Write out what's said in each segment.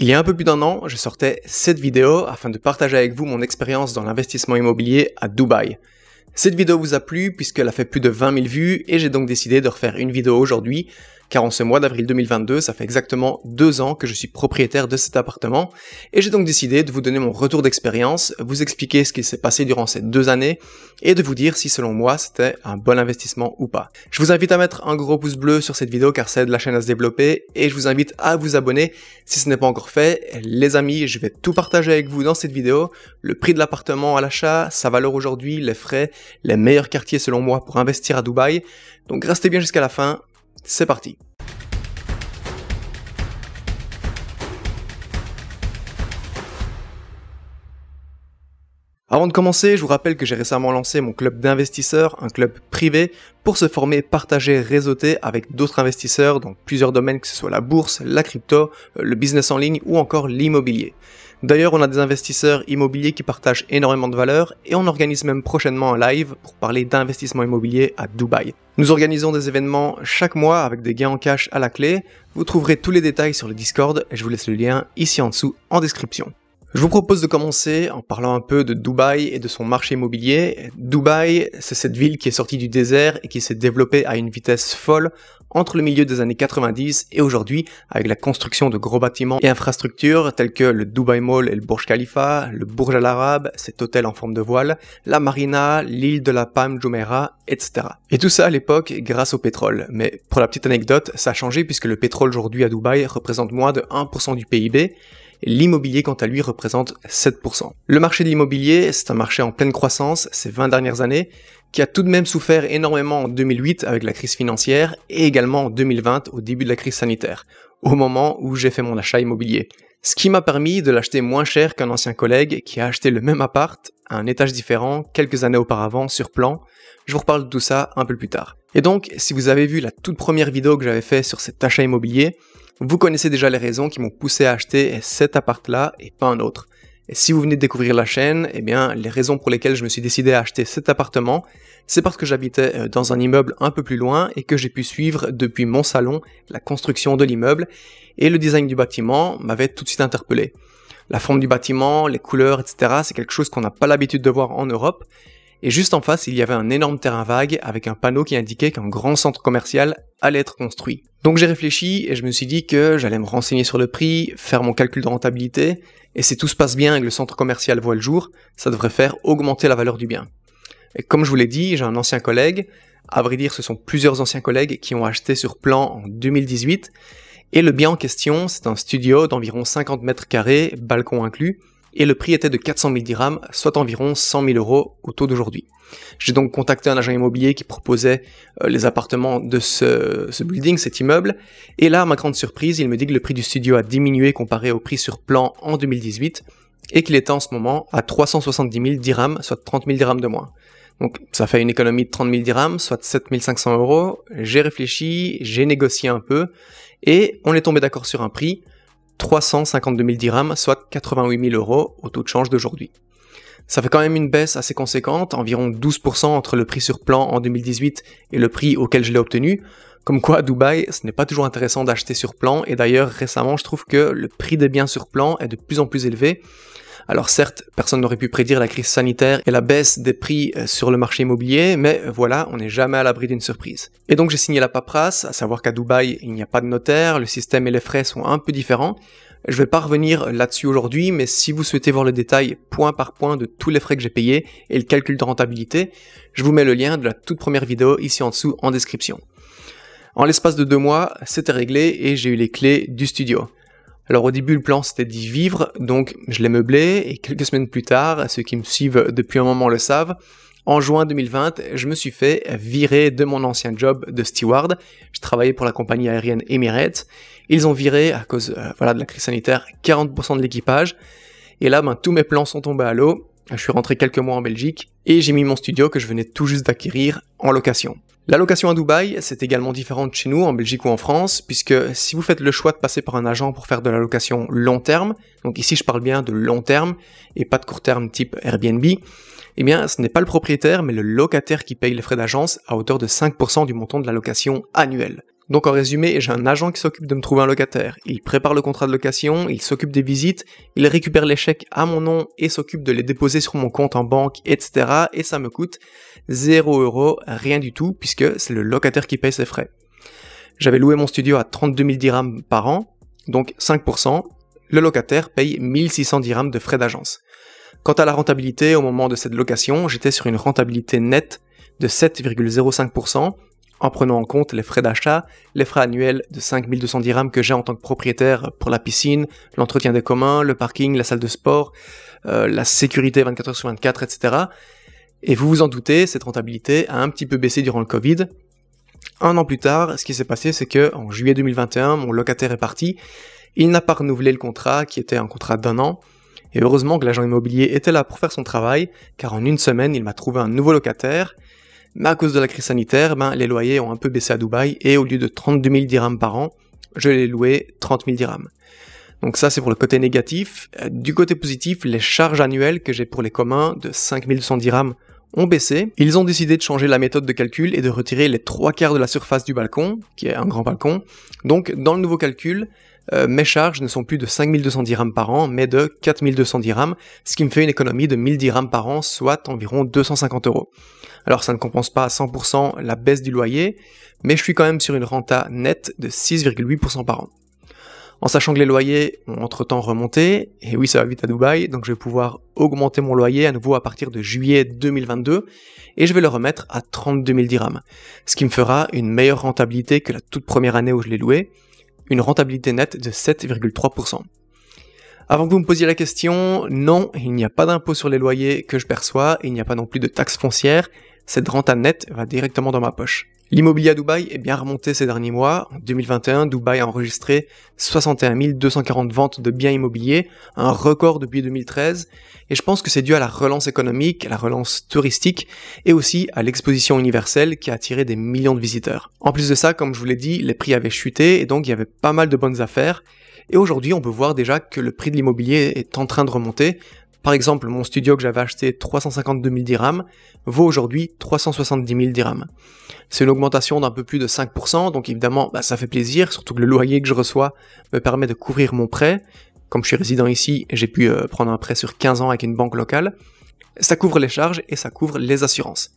Il y a un peu plus d'un an, je sortais cette vidéo afin de partager avec vous mon expérience dans l'investissement immobilier à Dubaï. Cette vidéo vous a plu puisqu'elle a fait plus de 20 000 vues et j'ai donc décidé de refaire une vidéo aujourd'hui car en ce mois d'avril 2022, ça fait exactement deux ans que je suis propriétaire de cet appartement, et j'ai donc décidé de vous donner mon retour d'expérience, vous expliquer ce qui s'est passé durant ces deux années, et de vous dire si selon moi c'était un bon investissement ou pas. Je vous invite à mettre un gros pouce bleu sur cette vidéo car ça aide la chaîne à se développer, et je vous invite à vous abonner si ce n'est pas encore fait. Les amis, je vais tout partager avec vous dans cette vidéo, le prix de l'appartement à l'achat, sa valeur aujourd'hui, les frais, les meilleurs quartiers selon moi pour investir à Dubaï, donc restez bien jusqu'à la fin, c'est parti Avant de commencer, je vous rappelle que j'ai récemment lancé mon club d'investisseurs, un club privé, pour se former, partager, réseauter avec d'autres investisseurs dans plusieurs domaines, que ce soit la bourse, la crypto, euh, le business en ligne ou encore l'immobilier. D'ailleurs, on a des investisseurs immobiliers qui partagent énormément de valeur et on organise même prochainement un live pour parler d'investissement immobilier à Dubaï. Nous organisons des événements chaque mois avec des gains en cash à la clé. Vous trouverez tous les détails sur le Discord et je vous laisse le lien ici en dessous en description. Je vous propose de commencer en parlant un peu de Dubaï et de son marché immobilier. Dubaï, c'est cette ville qui est sortie du désert et qui s'est développée à une vitesse folle entre le milieu des années 90 et aujourd'hui avec la construction de gros bâtiments et infrastructures tels que le Dubai Mall et le Burj Khalifa, le Burj Al Arab, cet hôtel en forme de voile, la marina, l'île de la Palme Jumeirah, etc. Et tout ça à l'époque grâce au pétrole. Mais pour la petite anecdote, ça a changé puisque le pétrole aujourd'hui à Dubaï représente moins de 1% du PIB L'immobilier, quant à lui, représente 7%. Le marché de l'immobilier, c'est un marché en pleine croissance ces 20 dernières années, qui a tout de même souffert énormément en 2008 avec la crise financière et également en 2020 au début de la crise sanitaire, au moment où j'ai fait mon achat immobilier. Ce qui m'a permis de l'acheter moins cher qu'un ancien collègue qui a acheté le même appart à un étage différent quelques années auparavant sur plan. Je vous reparle de tout ça un peu plus tard. Et donc, si vous avez vu la toute première vidéo que j'avais fait sur cet achat immobilier, vous connaissez déjà les raisons qui m'ont poussé à acheter cet appart-là et pas un autre. Et si vous venez de découvrir la chaîne, eh bien, les raisons pour lesquelles je me suis décidé à acheter cet appartement, c'est parce que j'habitais euh, dans un immeuble un peu plus loin et que j'ai pu suivre depuis mon salon la construction de l'immeuble et le design du bâtiment m'avait tout de suite interpellé. La forme du bâtiment, les couleurs, etc., c'est quelque chose qu'on n'a pas l'habitude de voir en Europe et juste en face il y avait un énorme terrain vague avec un panneau qui indiquait qu'un grand centre commercial allait être construit. Donc j'ai réfléchi et je me suis dit que j'allais me renseigner sur le prix, faire mon calcul de rentabilité, et si tout se passe bien et que le centre commercial voit le jour, ça devrait faire augmenter la valeur du bien. Et comme je vous l'ai dit, j'ai un ancien collègue, à vrai dire ce sont plusieurs anciens collègues qui ont acheté sur plan en 2018, et le bien en question, c'est un studio d'environ 50 mètres carrés, balcon inclus, et le prix était de 400 000 dirhams, soit environ 100 000 euros au taux d'aujourd'hui. J'ai donc contacté un agent immobilier qui proposait euh, les appartements de ce, building, cet immeuble, et là, à ma grande surprise, il me dit que le prix du studio a diminué comparé au prix sur plan en 2018, et qu'il était en ce moment à 370 000 dirhams, soit 30 000 dirhams de moins. Donc ça fait une économie de 30 000 dirhams, soit 7 500 euros. J'ai réfléchi, j'ai négocié un peu, et on est tombé d'accord sur un prix, 352 000 dirhams, soit 88 000 euros au taux de change d'aujourd'hui. Ça fait quand même une baisse assez conséquente, environ 12% entre le prix sur plan en 2018 et le prix auquel je l'ai obtenu. Comme quoi à Dubaï, ce n'est pas toujours intéressant d'acheter sur plan et d'ailleurs récemment je trouve que le prix des biens sur plan est de plus en plus élevé. Alors certes, personne n'aurait pu prédire la crise sanitaire et la baisse des prix euh, sur le marché immobilier, mais voilà, on n'est jamais à l'abri d'une surprise. Et donc j'ai signé la paperasse, à savoir qu'à Dubaï, il n'y a pas de notaire, le système et les frais sont un peu différents. Je ne vais pas revenir là-dessus aujourd'hui, mais si vous souhaitez voir le détail point par point de tous les frais que j'ai payés et le calcul de rentabilité, je vous mets le lien de la toute première vidéo ici en dessous en description. En l'espace de deux mois, c'était réglé et j'ai eu les clés du studio. Alors au début, le plan c'était d'y vivre, donc je l'ai meublé, et quelques semaines plus tard, ceux qui me suivent depuis un moment le savent, en juin 2020, je me suis fait virer de mon ancien job de steward. Je travaillais pour la compagnie aérienne Emirates. Ils ont viré, à cause euh, de la crise sanitaire, 40% de l'équipage. Et là, ben, tous mes plans sont tombés à l'eau. Je suis rentré quelques mois en Belgique et j'ai mis mon studio que je venais tout juste d'acquérir en location. La location à Dubaï, c'est également différent chez nous, en Belgique ou en France, puisque si vous faites le choix de passer par un agent pour faire de la location long terme, donc ici je parle bien de long terme et pas de court terme type Airbnb, eh bien ce n'est pas le propriétaire mais le locataire qui paye les frais d'agence à hauteur de 5% du montant de la location annuelle. Donc en résumé, j'ai un agent qui s'occupe de me trouver un locataire. Il prépare le contrat de location, il s'occupe des visites, il récupère les chèques à mon nom et s'occupe de les déposer sur mon compte en banque, etc. Et ça me coûte 0 euros, rien du tout, puisque c'est le locataire qui paye ses frais. J'avais loué mon studio à 32 000 dirhams par an, donc 5%. Le locataire paye 1600 dirhams de frais d'agence. Quant à la rentabilité, au moment de cette location, j'étais sur une rentabilité nette de 7,05%, en prenant en compte les frais d'achat, les frais annuels de 5200 dirhams que j'ai en tant que propriétaire pour la piscine, l'entretien des communs, le parking, la salle de sport, euh, la sécurité 24 h sur 24, etc. Et vous vous en doutez, cette rentabilité a un petit peu baissé durant le Covid. Un an plus tard, ce qui s'est passé, c'est que en juillet 2021, mon locataire est parti. Il n'a pas renouvelé le contrat, qui était un contrat d'un an. Et heureusement que l'agent immobilier était là pour faire son travail, car en une semaine, il m'a trouvé un nouveau locataire mais à cause de la crise sanitaire, ben, les loyers ont un peu baissé à Dubaï et au lieu de 32 000 dirhams par an, je l'ai loué 30 000 dirhams. Donc ça c'est pour le côté négatif. Euh, du côté positif, les charges annuelles que j'ai pour les communs de 200 dirhams ont baissé. Ils ont décidé de changer la méthode de calcul et de retirer les trois quarts de la surface du balcon, qui est un grand balcon. Donc dans le nouveau calcul, euh, mes charges ne sont plus de 5200 dirhams par an, mais de 4200 dirhams, ce qui me fait une économie de 1000 dirhams par an, soit environ 250 euros. Alors ça ne compense pas à 100% la baisse du loyer, mais je suis quand même sur une renta nette de 6,8% par an. En sachant que les loyers ont entre-temps remonté, et oui ça va vite à Dubaï, donc je vais pouvoir augmenter mon loyer à nouveau à partir de juillet 2022, et je vais le remettre à 32 000 dirhams, ce qui me fera une meilleure rentabilité que la toute première année où je l'ai loué, une rentabilité nette de 7,3%. Avant que vous me posiez la question, non, il n'y a pas d'impôt sur les loyers que je perçois, il n'y a pas non plus de taxes foncière, cette rente nette va directement dans ma poche. L'immobilier à Dubaï est bien remonté ces derniers mois. En 2021, Dubaï a enregistré 61 240 ventes de biens immobiliers, un record depuis 2013, et je pense que c'est dû à la relance économique, à la relance touristique, et aussi à l'exposition universelle qui a attiré des millions de visiteurs. En plus de ça, comme je vous l'ai dit, les prix avaient chuté, et donc il y avait pas mal de bonnes affaires, et aujourd'hui, on peut voir déjà que le prix de l'immobilier est en train de remonter, par exemple, mon studio que j'avais acheté 352 000 dirhams vaut aujourd'hui 370 000 dirhams. C'est une augmentation d'un peu plus de 5%, donc évidemment bah, ça fait plaisir, surtout que le loyer que je reçois me permet de couvrir mon prêt. Comme je suis résident ici, j'ai pu euh, prendre un prêt sur 15 ans avec une banque locale. Ça couvre les charges et ça couvre les assurances.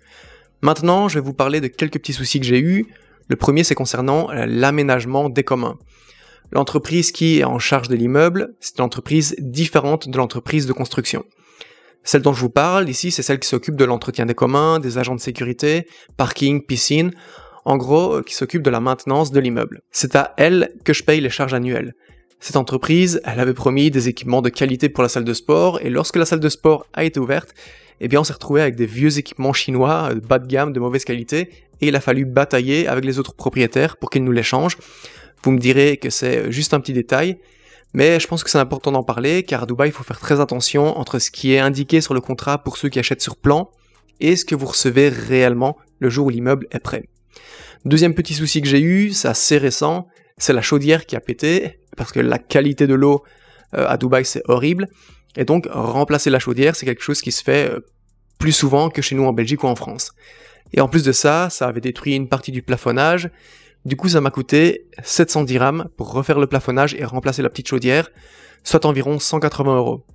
Maintenant, je vais vous parler de quelques petits soucis que j'ai eus. Le premier, c'est concernant euh, l'aménagement des communs. L'entreprise qui est en charge de l'immeuble, c'est une entreprise différente de l'entreprise de construction. Celle dont je vous parle ici, c'est celle qui s'occupe de l'entretien des communs, des agents de sécurité, parking, piscine, en gros, euh, qui s'occupe de la maintenance de l'immeuble. C'est à elle que je paye les charges annuelles. Cette entreprise, elle avait promis des équipements de qualité pour la salle de sport, et lorsque la salle de sport a été ouverte, eh bien on s'est retrouvé avec des vieux équipements chinois, euh, bas de gamme, de mauvaise qualité, et il a fallu batailler avec les autres propriétaires pour qu'ils nous les changent. Vous me direz que c'est euh, juste un petit détail, mais je pense que c'est important d'en parler car à Dubaï, il faut faire très attention entre ce qui est indiqué sur le contrat pour ceux qui achètent sur plan et ce que vous recevez réellement le jour où l'immeuble est prêt. Deuxième petit souci que j'ai eu, c'est assez récent, c'est la chaudière qui a pété parce que la qualité de l'eau euh, à Dubaï c'est horrible et donc remplacer la chaudière c'est quelque chose qui se fait euh, plus souvent que chez nous en Belgique ou en France. Et en plus de ça, ça avait détruit une partie du plafonnage du coup, ça m'a coûté 710 dirhams pour refaire le plafonnage et remplacer la petite chaudière, soit environ 180 euros.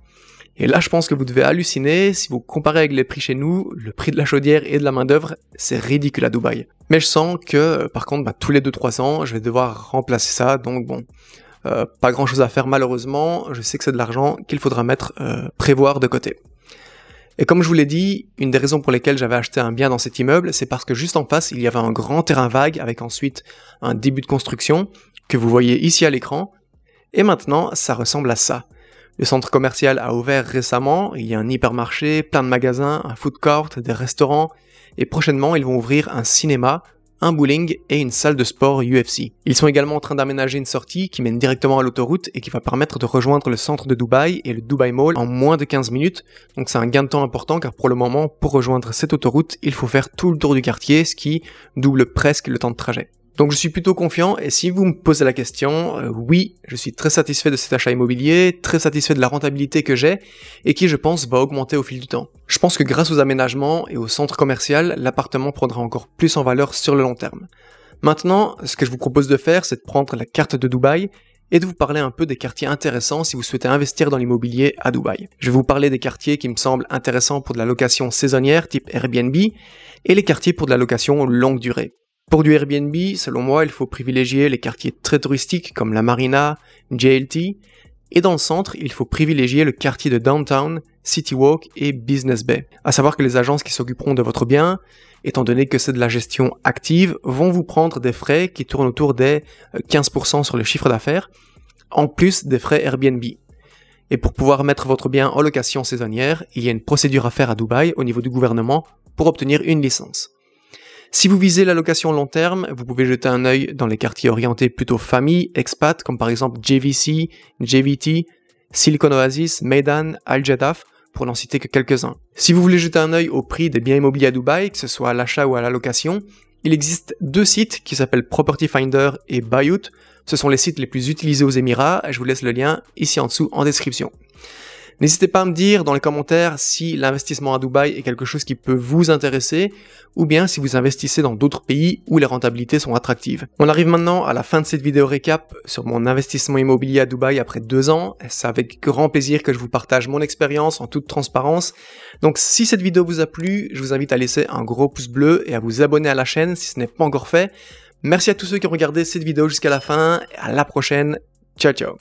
Et là, je pense que vous devez halluciner, si vous comparez avec les prix chez nous, le prix de la chaudière et de la main-d'œuvre, c'est ridicule à Dubaï. Mais je sens que, par contre, bah, tous les 2-3 ans, je vais devoir remplacer ça, donc bon, euh, pas grand chose à faire malheureusement, je sais que c'est de l'argent qu'il faudra mettre, euh, prévoir de côté. Et comme je vous l'ai dit, une des raisons pour lesquelles j'avais acheté un bien dans cet immeuble, c'est parce que juste en face, il y avait un grand terrain vague avec ensuite un début de construction que vous voyez ici à l'écran. Et maintenant, ça ressemble à ça. Le centre commercial a ouvert récemment, il y a un hypermarché, plein de magasins, un food court, des restaurants, et prochainement ils vont ouvrir un cinéma un bowling et une salle de sport UFC. Ils sont également en train d'aménager une sortie qui mène directement à l'autoroute et qui va permettre de rejoindre le centre de Dubaï et le Dubai Mall en moins de 15 minutes. Donc c'est un gain de temps important car pour le moment, pour rejoindre cette autoroute, il faut faire tout le tour du quartier, ce qui double presque le temps de trajet. Donc je suis plutôt confiant et si vous me posez la question, euh, oui, je suis très satisfait de cet achat immobilier, très satisfait de la rentabilité que j'ai et qui je pense va augmenter au fil du temps. Je pense que grâce aux aménagements et au centre commercial, l'appartement prendra encore plus en valeur sur le long terme. Maintenant, ce que je vous propose de faire, c'est de prendre la carte de Dubaï et de vous parler un peu des quartiers intéressants si vous souhaitez investir dans l'immobilier à Dubaï. Je vais vous parler des quartiers qui me semblent intéressants pour de la location saisonnière type Airbnb et les quartiers pour de la location longue durée. Pour du Airbnb, selon moi, il faut privilégier les quartiers très touristiques comme la Marina, JLT, et dans le centre, il faut privilégier le quartier de Downtown, City Walk et Business Bay. À savoir que les agences qui s'occuperont de votre bien, étant donné que c'est de la gestion active, vont vous prendre des frais qui tournent autour des 15% euh, sur le chiffre d'affaires, en plus des frais Airbnb. Et pour pouvoir mettre votre bien en location saisonnière, il y a une procédure à faire à Dubaï au niveau du gouvernement pour obtenir une licence. Si vous visez la location long terme, vous pouvez jeter un œil dans les quartiers orientés plutôt famille, expat, comme par exemple JVC, JVT, Silicon Oasis, Maidan, Al Jadaf, pour n'en citer que quelques-uns. Si vous voulez jeter un œil au prix des biens immobiliers à Dubaï, que ce soit à l'achat ou à la location, il existe deux sites qui s'appellent Property Finder et Bayout Ce sont les sites les plus utilisés aux Émirats, je vous laisse le lien ici en dessous en description. N'hésitez pas à me dire dans les commentaires si l'investissement à Dubaï est quelque chose qui peut vous intéresser ou bien si vous investissez dans d'autres pays où les rentabilités sont attractives. On arrive maintenant à la fin de cette vidéo récap sur mon investissement immobilier à Dubaï après deux ans. C'est avec grand plaisir que je vous partage mon expérience en toute transparence. Donc si cette vidéo vous a plu, je vous invite à laisser un gros pouce bleu et à vous abonner à la chaîne si ce n'est pas encore fait. Merci à tous ceux qui ont regardé cette vidéo jusqu'à la fin. À la prochaine. Ciao ciao.